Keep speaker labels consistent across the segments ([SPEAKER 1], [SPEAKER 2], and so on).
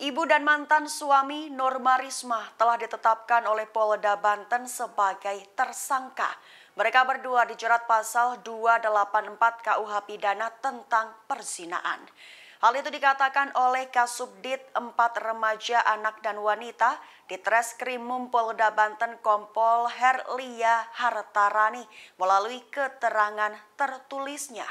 [SPEAKER 1] Ibu dan mantan suami Norma Risma telah ditetapkan oleh Polda Banten sebagai tersangka. Mereka berdua dijerat pasal 284 KUH pidana tentang persinaan. Hal itu dikatakan oleh Kasubdit 4 remaja anak dan wanita di Treskrimum Polda Banten Kompol Herlia Hartarani melalui keterangan tertulisnya.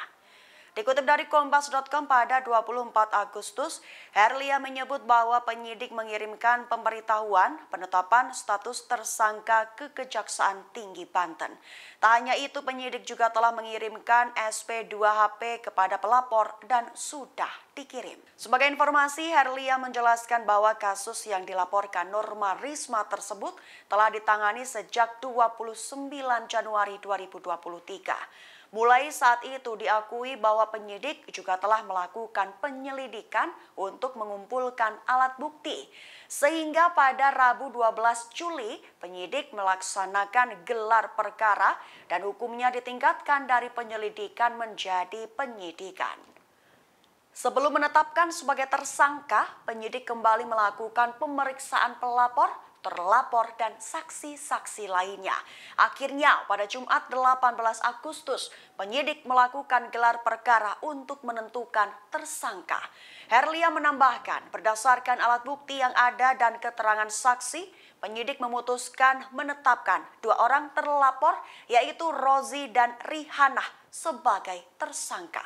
[SPEAKER 1] Dikutip dari Kompas.com pada 24 Agustus, Herlia menyebut bahwa penyidik mengirimkan pemberitahuan penetapan status tersangka ke Kejaksaan Tinggi Banten. Tak hanya itu, penyidik juga telah mengirimkan SP2HP kepada pelapor dan sudah dikirim. Sebagai informasi, Herlia menjelaskan bahwa kasus yang dilaporkan Norma Risma tersebut telah ditangani sejak 29 Januari 2023. Mulai saat itu diakui bahwa penyidik juga telah melakukan penyelidikan untuk mengumpulkan alat bukti. Sehingga pada Rabu 12 Juli, penyidik melaksanakan gelar perkara dan hukumnya ditingkatkan dari penyelidikan menjadi penyidikan. Sebelum menetapkan sebagai tersangka, penyidik kembali melakukan pemeriksaan pelapor, terlapor, dan saksi-saksi lainnya. Akhirnya, pada Jumat 18 Agustus, penyidik melakukan gelar perkara untuk menentukan tersangka. Herlia menambahkan, berdasarkan alat bukti yang ada dan keterangan saksi, penyidik memutuskan menetapkan dua orang terlapor, yaitu Rozi dan Rihanah, sebagai tersangka.